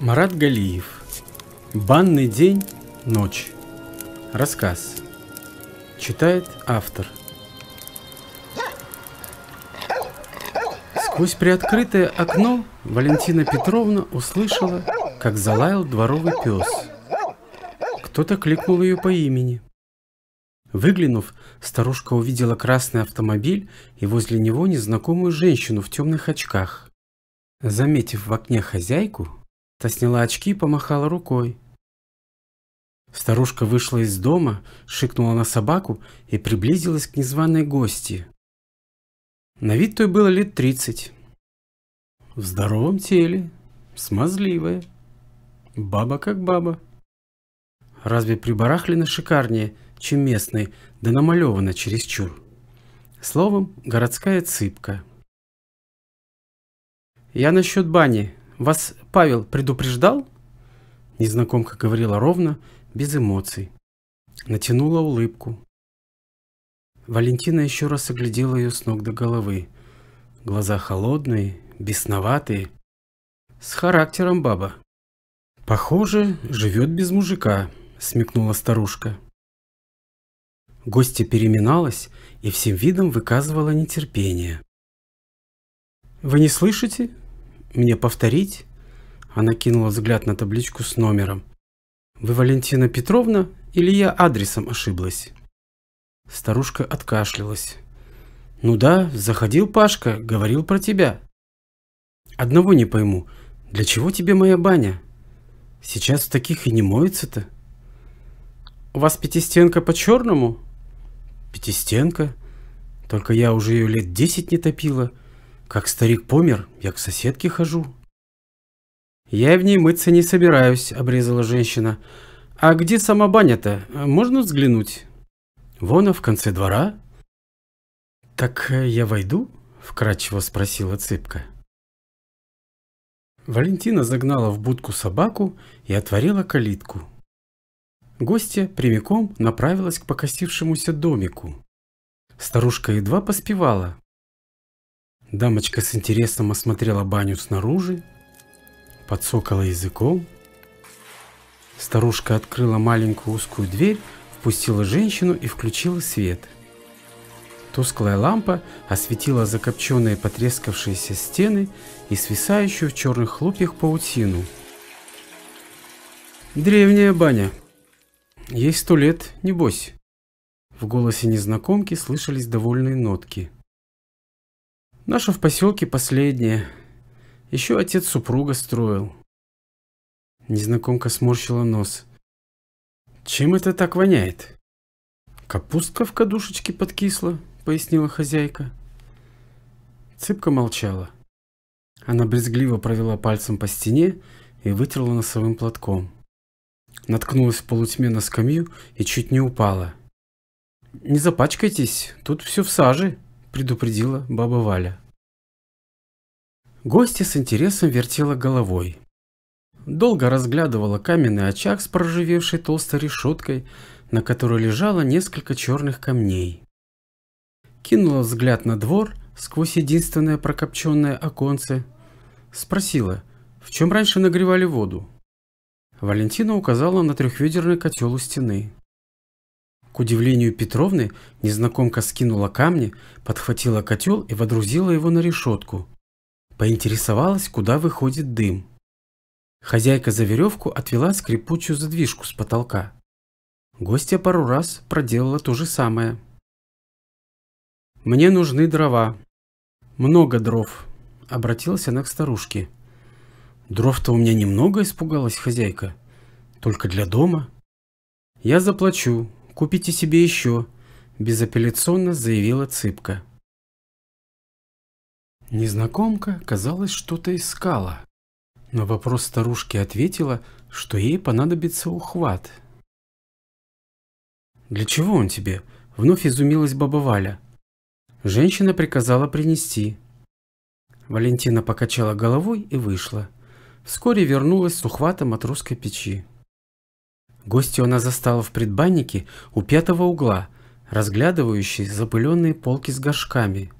Марат Галиев. Банный день, ночь. Рассказ. Читает автор. Сквозь приоткрытое окно Валентина Петровна услышала, как залаял дворовый пес. Кто-то кликнул ее по имени. Выглянув, старушка увидела красный автомобиль и возле него незнакомую женщину в темных очках. Заметив в окне хозяйку, Та сняла очки и помахала рукой. Старушка вышла из дома, шикнула на собаку и приблизилась к незваной гости. На вид той было лет тридцать. В здоровом теле, смазливая. Баба как баба. Разве прибарахлина шикарнее, чем местной, да намалевана чересчур? Словом, городская цыпка. «Я насчет бани», вас Павел предупреждал? Незнакомка говорила ровно, без эмоций. Натянула улыбку. Валентина еще раз оглядела ее с ног до головы. Глаза холодные, бесноватые. С характером баба. Похоже, живет без мужика, смекнула старушка. Гостья переминалась и всем видом выказывала нетерпение. «Вы не слышите?» мне повторить?» Она кинула взгляд на табличку с номером. «Вы Валентина Петровна или я адресом ошиблась?» Старушка откашлялась. «Ну да, заходил Пашка, говорил про тебя». «Одного не пойму, для чего тебе моя баня? Сейчас в таких и не моется-то». «У вас пятистенка по-черному?» «Пятистенка? Только я уже ее лет десять не топила». Как старик помер, я к соседке хожу. Я в ней мыться не собираюсь, обрезала женщина. А где сама баня-то? Можно взглянуть? Вон, а в конце двора. Так э, я войду? Вкратчиво спросила цыпка. Валентина загнала в будку собаку и отворила калитку. Гостья прямиком направилась к покосившемуся домику. Старушка едва поспевала, Дамочка с интересом осмотрела баню снаружи, подсокала языком. Старушка открыла маленькую узкую дверь, впустила женщину и включила свет. Тусклая лампа осветила закопченные потрескавшиеся стены и свисающую в черных хлопьях паутину. «Древняя баня. Ей сто лет, небось». В голосе незнакомки слышались довольные нотки – Наша в поселке последняя. Еще отец супруга строил. Незнакомка сморщила нос. Чем это так воняет? Капустка в кадушечке подкисла, пояснила хозяйка. Цыпка молчала. Она брезгливо провела пальцем по стене и вытерла носовым платком. Наткнулась в полутьме на скамью и чуть не упала. «Не запачкайтесь, тут все в саже», предупредила баба Валя. Гостья с интересом вертела головой. Долго разглядывала каменный очаг с проживевшей толстой решеткой, на которой лежало несколько черных камней. Кинула взгляд на двор сквозь единственное прокопченное оконце. Спросила, в чем раньше нагревали воду. Валентина указала на трехведерный котел у стены. К удивлению Петровны, незнакомка скинула камни, подхватила котел и водрузила его на решетку. Поинтересовалась, куда выходит дым. Хозяйка за веревку отвела скрипучую задвижку с потолка. Гостья пару раз проделала то же самое. «Мне нужны дрова. Много дров», — обратилась она к старушке. «Дров-то у меня немного», — испугалась хозяйка. «Только для дома». «Я заплачу», Купите себе еще, безапелляционно заявила Цыпка. Незнакомка, казалось, что-то искала. На вопрос старушки ответила, что ей понадобится ухват. «Для чего он тебе?» – вновь изумилась баба Валя. Женщина приказала принести. Валентина покачала головой и вышла. Вскоре вернулась с ухватом от русской печи. Гостью она застала в предбаннике у пятого угла, разглядывающей запыленные полки с горшками.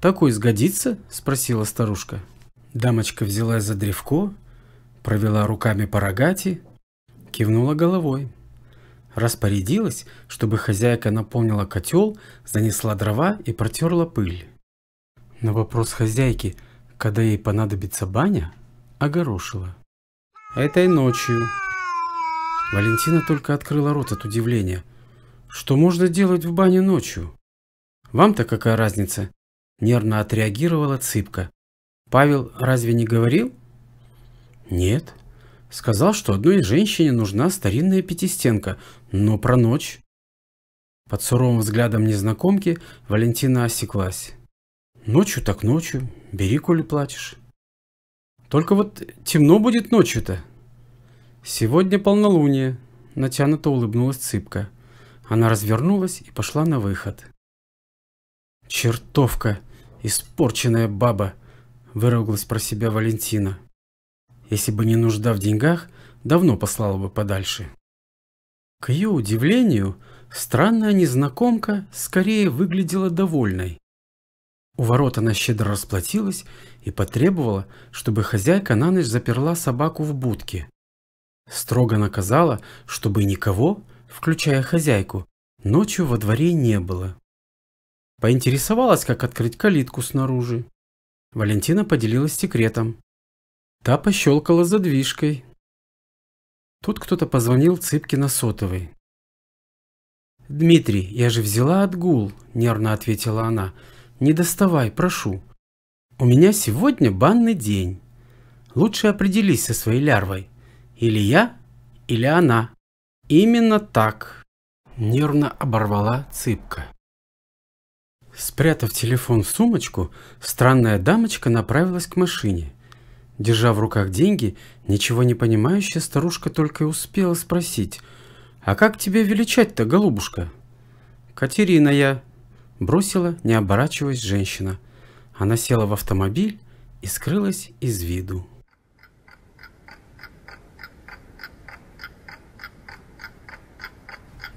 «Такой сгодится?» – спросила старушка. Дамочка взялась за древко, провела руками по рогати, кивнула головой. Распорядилась, чтобы хозяйка наполнила котел, занесла дрова и протерла пыль. На вопрос хозяйки, когда ей понадобится баня, огорошила. «Этой ночью», Валентина только открыла рот от удивления. «Что можно делать в бане ночью?» «Вам-то какая разница?» Нервно отреагировала Цыпка. «Павел разве не говорил?» «Нет. Сказал, что одной женщине нужна старинная пятистенка, но про ночь». Под суровым взглядом незнакомки Валентина осеклась. «Ночью так ночью. Бери, коли платишь». «Только вот темно будет ночью-то», «Сегодня полнолуние», – натянуто улыбнулась Цыпка. Она развернулась и пошла на выход. «Чертовка! Испорченная баба!» – выругалась про себя Валентина. «Если бы не нужда в деньгах, давно послала бы подальше». К ее удивлению, странная незнакомка скорее выглядела довольной. У ворот она щедро расплатилась и потребовала, чтобы хозяйка на ночь заперла собаку в будке. Строго наказала, чтобы никого, включая хозяйку, ночью во дворе не было. Поинтересовалась, как открыть калитку снаружи. Валентина поделилась секретом. Та пощелкала задвижкой. Тут кто-то позвонил цыпки на сотовый. «Дмитрий, я же взяла отгул», – нервно ответила она. «Не доставай, прошу. У меня сегодня банный день. Лучше определись со своей лярвой». Или я, или она. Именно так. Нервно оборвала цыпка. Спрятав телефон в сумочку, странная дамочка направилась к машине. Держа в руках деньги, ничего не понимающая старушка только и успела спросить. «А как тебя величать-то, голубушка?» «Катерина я», – бросила, не оборачиваясь, женщина. Она села в автомобиль и скрылась из виду.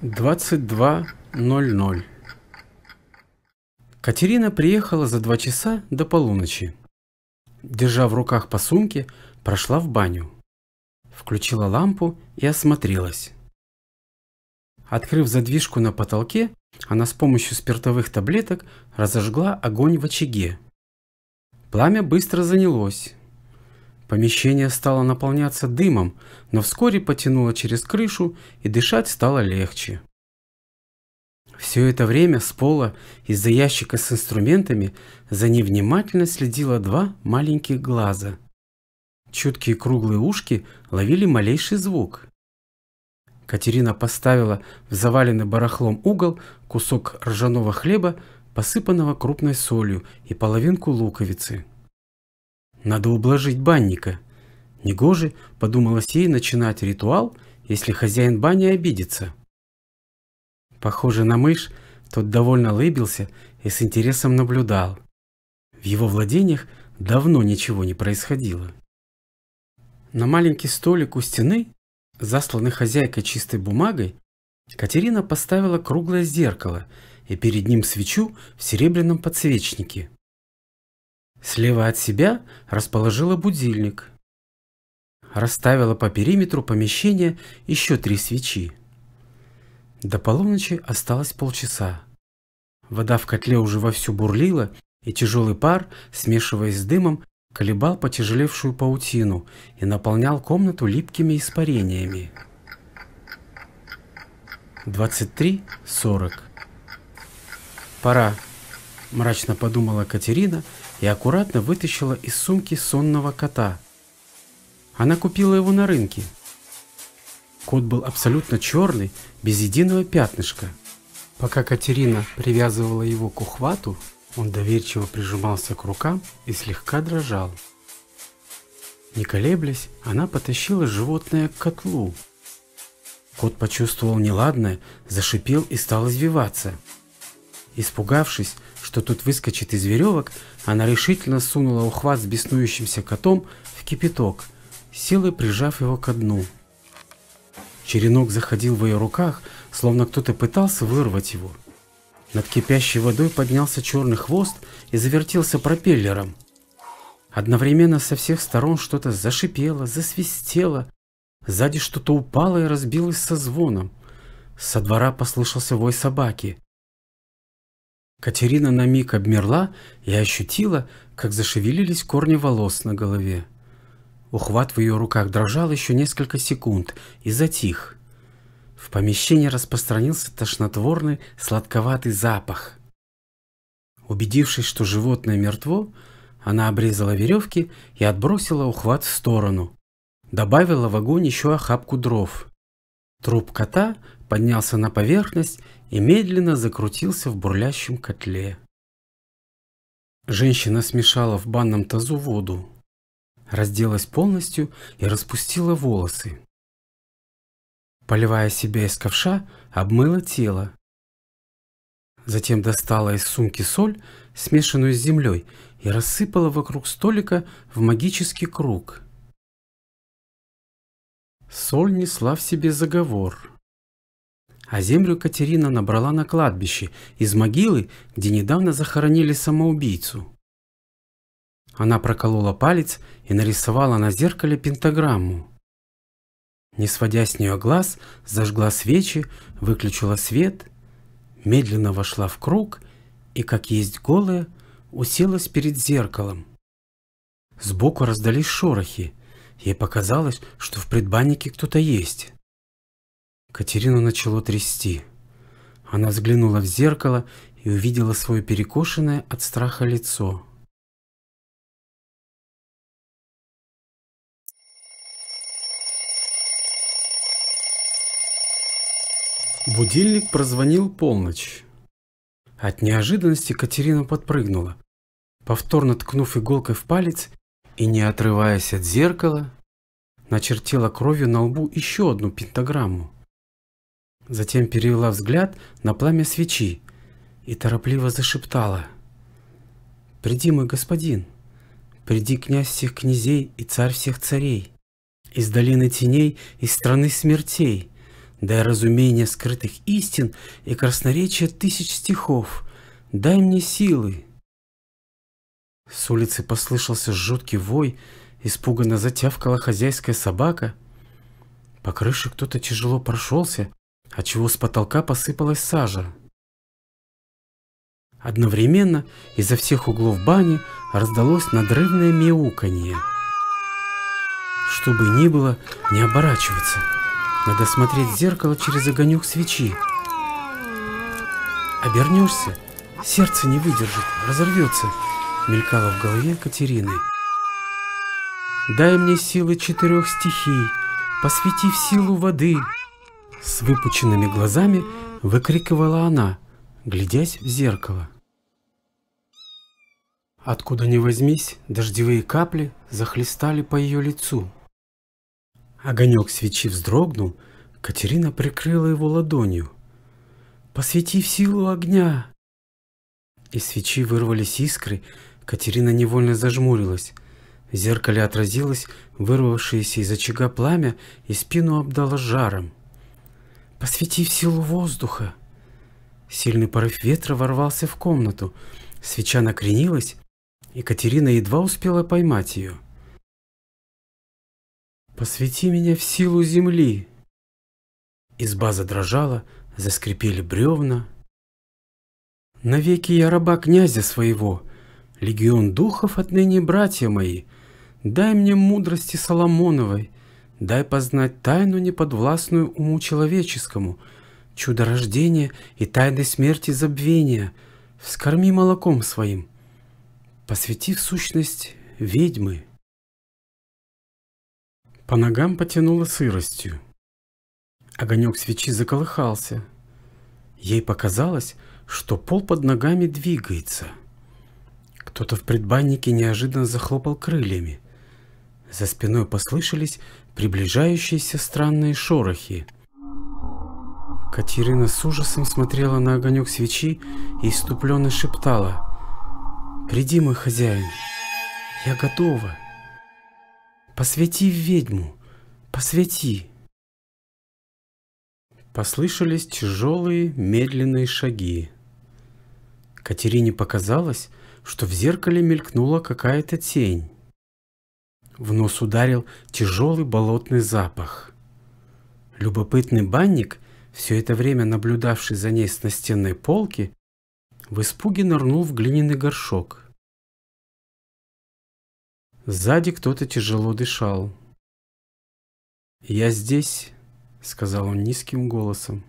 22.00 Катерина приехала за два часа до полуночи. Держа в руках по сумке, прошла в баню. Включила лампу и осмотрелась. Открыв задвижку на потолке, она с помощью спиртовых таблеток разожгла огонь в очаге. Пламя быстро занялось. Помещение стало наполняться дымом, но вскоре потянуло через крышу и дышать стало легче. Все это время с пола из-за ящика с инструментами за ней внимательно следило два маленьких глаза. Чуткие круглые ушки ловили малейший звук. Катерина поставила в заваленный барахлом угол кусок ржаного хлеба, посыпанного крупной солью и половинку луковицы. Надо ублажить банника. Негоже, подумала ей, начинать ритуал, если хозяин бани обидится. Похоже на мышь, тот довольно лыбился и с интересом наблюдал. В его владениях давно ничего не происходило. На маленький столик у стены, засланный хозяйкой чистой бумагой, Катерина поставила круглое зеркало и перед ним свечу в серебряном подсвечнике. Слева от себя расположила будильник. Расставила по периметру помещения еще три свечи. До полуночи осталось полчаса. Вода в котле уже вовсю бурлила, и тяжелый пар, смешиваясь с дымом, колебал потяжелевшую паутину и наполнял комнату липкими испарениями. 23.40 «Пора», – мрачно подумала Катерина – и аккуратно вытащила из сумки сонного кота. Она купила его на рынке. Кот был абсолютно черный, без единого пятнышка. Пока Катерина привязывала его к ухвату, он доверчиво прижимался к рукам и слегка дрожал. Не колеблясь, она потащила животное к котлу. Кот почувствовал неладное, зашипел и стал извиваться. Испугавшись, что тут выскочит из веревок, она решительно сунула ухват с беснующимся котом в кипяток, силой прижав его ко дну. Черенок заходил в ее руках, словно кто-то пытался вырвать его. Над кипящей водой поднялся черный хвост и завертелся пропеллером. Одновременно со всех сторон что-то зашипело, засвистело. Сзади что-то упало и разбилось со звоном. Со двора послышался вой собаки. Катерина на миг обмерла и ощутила, как зашевелились корни волос на голове. Ухват в ее руках дрожал еще несколько секунд и затих. В помещении распространился тошнотворный сладковатый запах. Убедившись, что животное мертво, она обрезала веревки и отбросила ухват в сторону. Добавила в огонь еще охапку дров. Труп кота поднялся на поверхность и медленно закрутился в бурлящем котле. Женщина смешала в банном тазу воду, разделась полностью и распустила волосы. Поливая себя из ковша, обмыла тело. Затем достала из сумки соль, смешанную с землей, и рассыпала вокруг столика в магический круг – Соль несла в себе заговор. А землю Катерина набрала на кладбище из могилы, где недавно захоронили самоубийцу. Она проколола палец и нарисовала на зеркале пентаграмму. Не сводя с нее глаз, зажгла свечи, выключила свет, медленно вошла в круг и, как есть голая, уселась перед зеркалом. Сбоку раздались шорохи. Ей показалось, что в предбаннике кто-то есть. Катерину начало трясти. Она взглянула в зеркало и увидела свое перекошенное от страха лицо. Будильник прозвонил полночь. От неожиданности Катерина подпрыгнула. Повторно ткнув иголкой в палец, и, не отрываясь от зеркала, начертила кровью на лбу еще одну пентаграмму. Затем перевела взгляд на пламя свечи и торопливо зашептала. «Приди, мой господин, приди, князь всех князей и царь всех царей, из долины теней из страны смертей, дай разумение скрытых истин и красноречия тысяч стихов, дай мне силы, с улицы послышался жуткий вой, испуганно затявкала хозяйская собака. По крыше кто-то тяжело прошелся, отчего с потолка посыпалась сажа. Одновременно изо всех углов бани раздалось надрывное мяуканье. Чтобы ни было, не оборачиваться. Надо смотреть в зеркало через огонек свечи. Обернешься, сердце не выдержит, разорвется мелькало в голове Катерины. «Дай мне силы четырех стихий, посвяти в силу воды!» С выпученными глазами выкрикивала она, глядясь в зеркало. Откуда ни возьмись, дождевые капли захлестали по ее лицу. Огонек свечи вздрогнул, Катерина прикрыла его ладонью. Посвяти в силу огня!» Из свечи вырвались искры, Катерина невольно зажмурилась. В зеркале отразилось вырвавшееся из очага пламя и спину обдало жаром. Посвяти в силу воздуха!» Сильный порыв ветра ворвался в комнату. Свеча накренилась, и Катерина едва успела поймать ее. Посвяти меня в силу земли!» Изба задрожала, заскрипели бревна. «Навеки я раба князя своего!» Легион духов отныне братья мои, дай мне мудрости Соломоновой, дай познать тайну неподвластную уму человеческому, чудо рождения и тайны смерти забвения, вскорми молоком своим, посвяти в сущность ведьмы. По ногам потянуло сыростью. Огонек свечи заколыхался. Ей показалось, что пол под ногами двигается – кто-то в предбаннике неожиданно захлопал крыльями. За спиной послышались приближающиеся странные шорохи. Катерина с ужасом смотрела на огонек свечи и иступленно шептала. «Приди, мой хозяин, я готова. Посвяти в ведьму, посвяти". Послышались тяжелые медленные шаги. Катерине показалось, что в зеркале мелькнула какая-то тень. В нос ударил тяжелый болотный запах. Любопытный банник, все это время наблюдавший за ней с настенной полки, в испуге нырнул в глиняный горшок. Сзади кто-то тяжело дышал. «Я здесь», — сказал он низким голосом.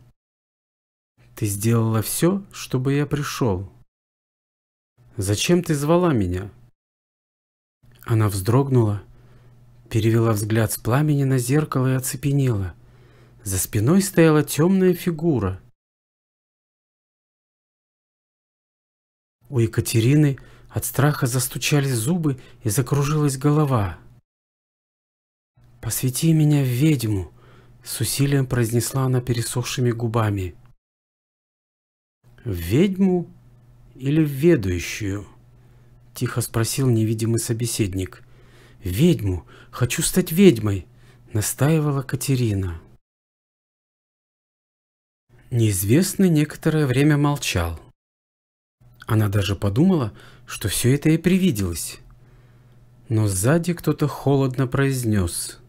«Ты сделала все, чтобы я пришел». Зачем ты звала меня?» Она вздрогнула, перевела взгляд с пламени на зеркало и оцепенела. За спиной стояла темная фигура. У Екатерины от страха застучали зубы и закружилась голова. «Посвяти меня в ведьму!» — с усилием произнесла она пересохшими губами. В «Ведьму?» или в ведущую?» — тихо спросил невидимый собеседник. «Ведьму! Хочу стать ведьмой!» — настаивала Катерина. Неизвестный некоторое время молчал. Она даже подумала, что все это и привиделось. Но сзади кто-то холодно произнес.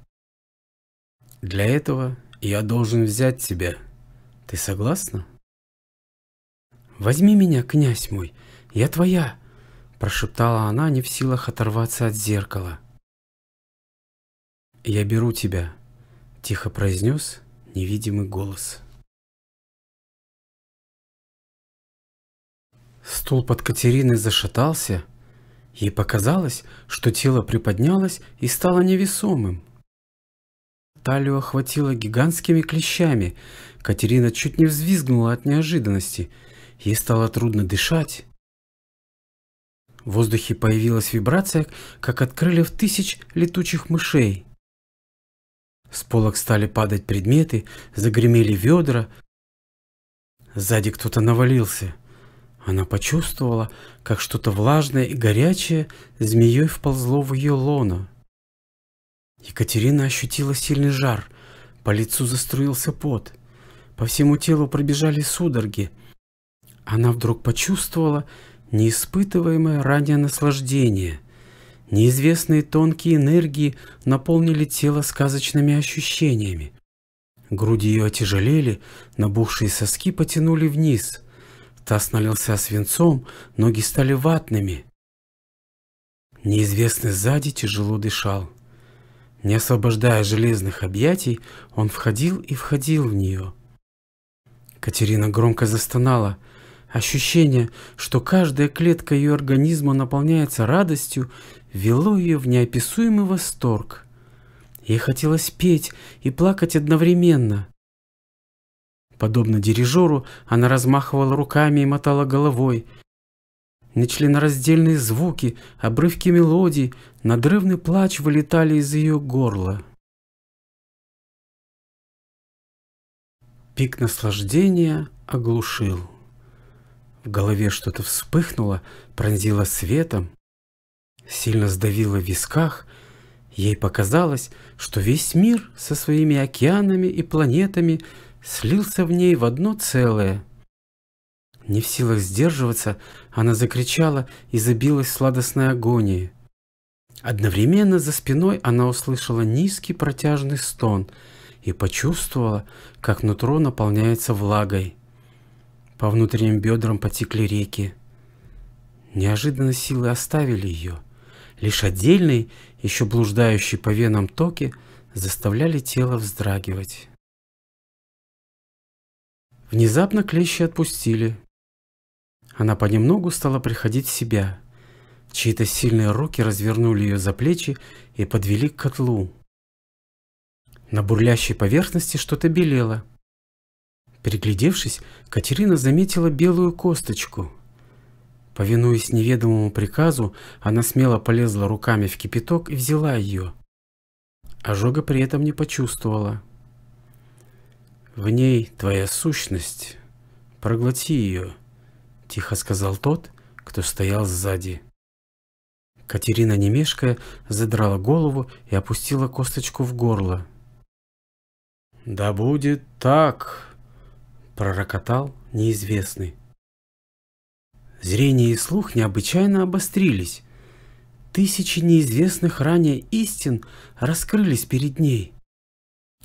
«Для этого я должен взять тебя. Ты согласна?» «Возьми меня, князь мой, я твоя!» – прошептала она, не в силах оторваться от зеркала. «Я беру тебя», – тихо произнес невидимый голос. Стул под Катериной зашатался. Ей показалось, что тело приподнялось и стало невесомым. Талию охватило гигантскими клещами. Катерина чуть не взвизгнула от неожиданности – Ей стало трудно дышать. В воздухе появилась вибрация, как от крыльев тысяч летучих мышей. С полок стали падать предметы, загремели ведра. Сзади кто-то навалился. Она почувствовала, как что-то влажное и горячее змеей вползло в ее лоно. Екатерина ощутила сильный жар, по лицу заструился пот, по всему телу пробежали судороги – она вдруг почувствовала неиспытываемое ранее наслаждение. Неизвестные тонкие энергии наполнили тело сказочными ощущениями. Груди ее отяжелели, набухшие соски потянули вниз. Таз налился свинцом, ноги стали ватными. Неизвестный сзади тяжело дышал. Не освобождая железных объятий, он входил и входил в нее. Катерина громко застонала – Ощущение, что каждая клетка ее организма наполняется радостью, вело ее в неописуемый восторг. Ей хотелось петь и плакать одновременно. Подобно дирижеру, она размахивала руками и мотала головой. Нечленораздельные звуки, обрывки мелодий, надрывный плач вылетали из ее горла. Пик наслаждения оглушил. В голове что-то вспыхнуло, пронзило светом, сильно сдавило в висках. Ей показалось, что весь мир со своими океанами и планетами слился в ней в одно целое. Не в силах сдерживаться, она закричала и забилась в сладостной агонии. Одновременно за спиной она услышала низкий протяжный стон и почувствовала, как нутро наполняется влагой. По внутренним бедрам потекли реки. Неожиданно силы оставили ее. Лишь отдельные, еще блуждающие по венам токи, заставляли тело вздрагивать. Внезапно клещи отпустили. Она понемногу стала приходить в себя. Чьи-то сильные руки развернули ее за плечи и подвели к котлу. На бурлящей поверхности что-то белело. Переглядевшись, Катерина заметила белую косточку. Повинуясь неведомому приказу, она смело полезла руками в кипяток и взяла ее. Ожога при этом не почувствовала. «В ней твоя сущность. Проглоти ее», — тихо сказал тот, кто стоял сзади. Катерина, не мешкая, задрала голову и опустила косточку в горло. «Да будет так!» пророкотал неизвестный. Зрение и слух необычайно обострились. Тысячи неизвестных ранее истин раскрылись перед ней.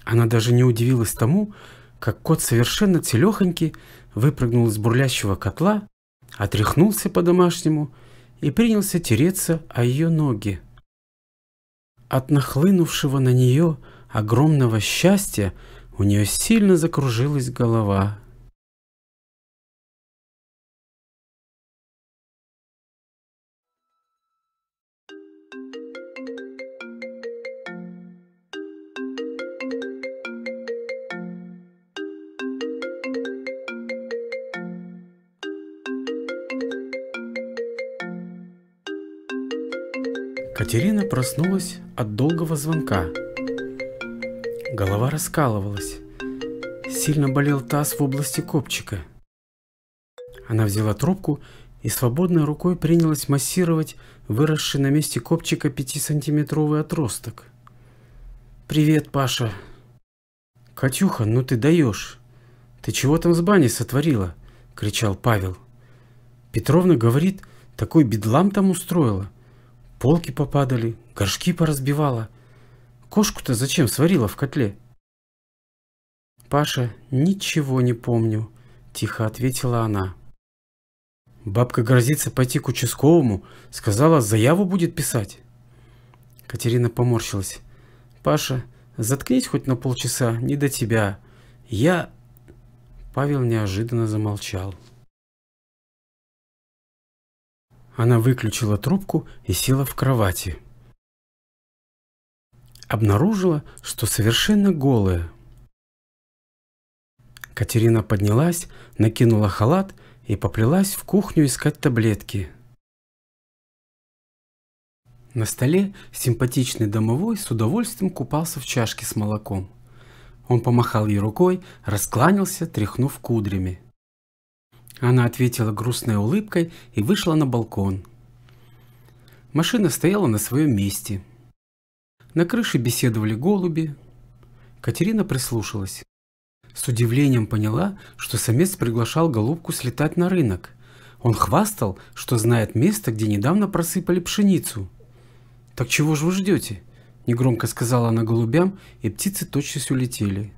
Она даже не удивилась тому, как кот совершенно целехоньки выпрыгнул из бурлящего котла, отряхнулся по-домашнему и принялся тереться о ее ноги. От нахлынувшего на нее огромного счастья у нее сильно закружилась голова. Катерина проснулась от долгого звонка. Голова раскалывалась. Сильно болел таз в области копчика. Она взяла трубку и свободной рукой принялась массировать выросший на месте копчика 5-сантиметровый отросток. «Привет, Паша!» «Катюха, ну ты даешь! Ты чего там с бани сотворила?» – кричал Павел. «Петровна говорит, такой бедлам там устроила. Полки попадали, горшки поразбивала. Кошку-то зачем сварила в котле? Паша, ничего не помню, тихо ответила она. Бабка грозится пойти к участковому, сказала, заяву будет писать. Катерина поморщилась. Паша, заткнись хоть на полчаса, не до тебя. Я... Павел неожиданно замолчал. Она выключила трубку и села в кровати обнаружила, что совершенно голая. Катерина поднялась, накинула халат и поплелась в кухню искать таблетки. На столе симпатичный домовой с удовольствием купался в чашке с молоком. Он помахал ей рукой, раскланялся, тряхнув кудрями. Она ответила грустной улыбкой и вышла на балкон. Машина стояла на своем месте – на крыше беседовали голуби. Катерина прислушалась. С удивлением поняла, что самец приглашал голубку слетать на рынок. Он хвастал, что знает место, где недавно просыпали пшеницу. «Так чего же вы ждете?» – негромко сказала она голубям, и птицы тотчас улетели.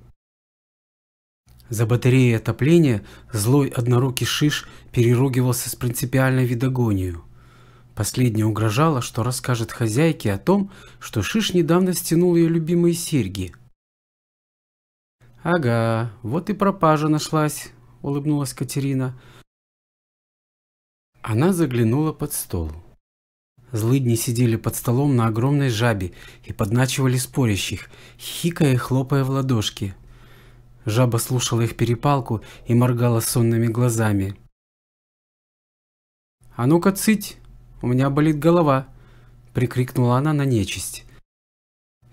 За батареей отопления злой однорукий шиш переругивался с принципиальной видогонию – Последняя угрожала, что расскажет хозяйке о том, что Шиш недавно стянул ее любимые серьги. «Ага, вот и пропажа нашлась», – улыбнулась Катерина. Она заглянула под стол. Злыдни сидели под столом на огромной жабе и подначивали спорящих, хикая и хлопая в ладошки. Жаба слушала их перепалку и моргала сонными глазами. «А ну-ка, цыть!» у меня болит голова!» — прикрикнула она на нечисть.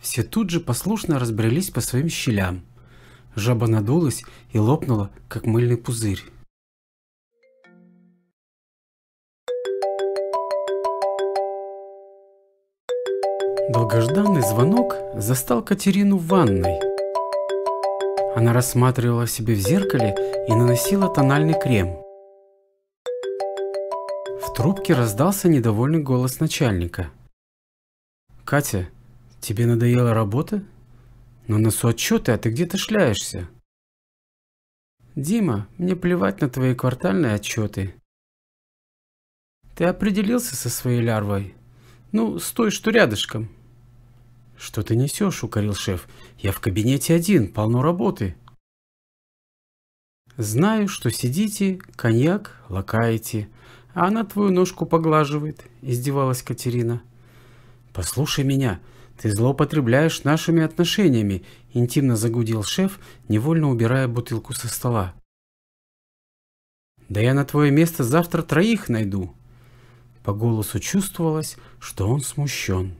Все тут же послушно разбрелись по своим щелям. Жаба надулась и лопнула, как мыльный пузырь. Долгожданный звонок застал Катерину в ванной. Она рассматривала себя в зеркале и наносила тональный крем трубке раздался недовольный голос начальника. «Катя, тебе надоела работа? Но ну, На носу отчеты, а ты где-то шляешься». «Дима, мне плевать на твои квартальные отчеты. Ты определился со своей лярвой? Ну, с той, что рядышком». «Что ты несешь?» – укорил шеф. «Я в кабинете один, полно работы». Знаю, что сидите, коньяк лакаете, а она твою ножку поглаживает, издевалась Катерина. Послушай меня, ты злоупотребляешь нашими отношениями, интимно загудел шеф, невольно убирая бутылку со стола. Да я на твое место завтра троих найду. По голосу чувствовалось, что он смущен.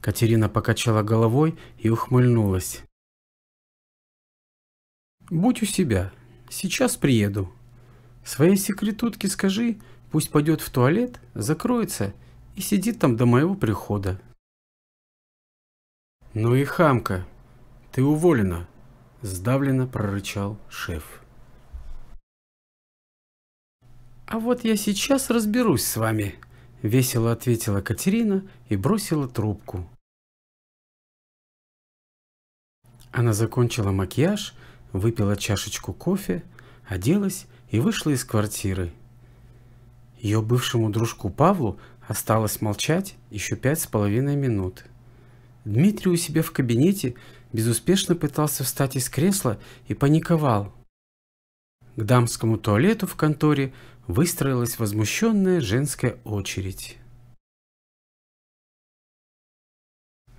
Катерина покачала головой и ухмыльнулась. «Будь у себя. Сейчас приеду», Своей секретутке скажи, пусть пойдет в туалет, закроется и сидит там до моего прихода. Ну и хамка, ты уволена, сдавленно прорычал шеф. А вот я сейчас разберусь с вами, весело ответила Катерина и бросила трубку. Она закончила макияж, выпила чашечку кофе, оделась и вышла из квартиры. Ее бывшему дружку Павлу осталось молчать еще пять с половиной минут. Дмитрий у себя в кабинете безуспешно пытался встать из кресла и паниковал. К дамскому туалету в конторе выстроилась возмущенная женская очередь.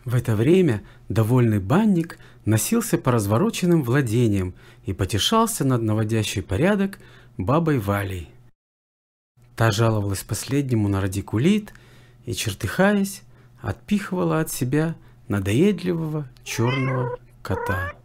В это время довольный банник носился по развороченным владениям и потешался над наводящий порядок бабой Валей. Та жаловалась последнему на радикулит и, чертыхаясь, отпихивала от себя надоедливого черного кота.